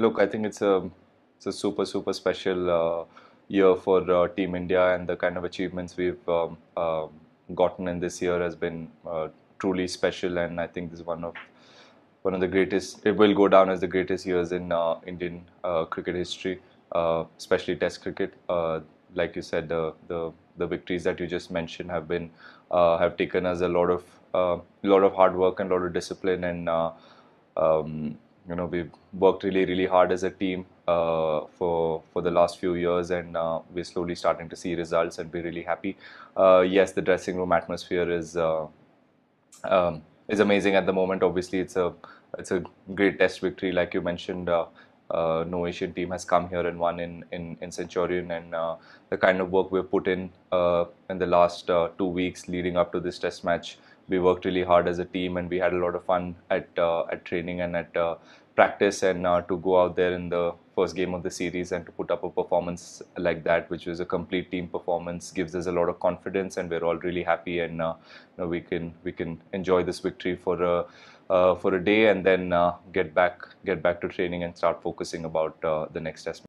look, I think it's a it's a super super special uh, year for uh, Team India, and the kind of achievements we've um, um gotten in this year has been uh, truly special, and I think this is one of one of the greatest. It will go down as the greatest years in Indian cricket history, especially Test cricket like you said, the, the the victories that you just mentioned have been uh, have taken us a lot of a uh, lot of hard work and a lot of discipline and uh, um, you know we've worked really really hard as a team uh, for for the last few years and uh, we're slowly starting to see results and we're really happy uh, yes the dressing room atmosphere is uh, um, is amazing at the moment obviously it's a it's a great test victory like you mentioned uh, uh, no Asian team has come here and won in, in, in Centurion, and the kind of work we've put in in the last two weeks leading up to this test match we worked really hard as a team and we had a lot of fun at uh, at training and at uh, practice and uh, to go out there in the first game of the series and to put up a performance like that, which was a complete team performance, gives us a lot of confidence, and we're all really happy and uh, you know, we can we can enjoy this victory for a uh, for a day, and then uh, get back get back to training and start focusing about the next test.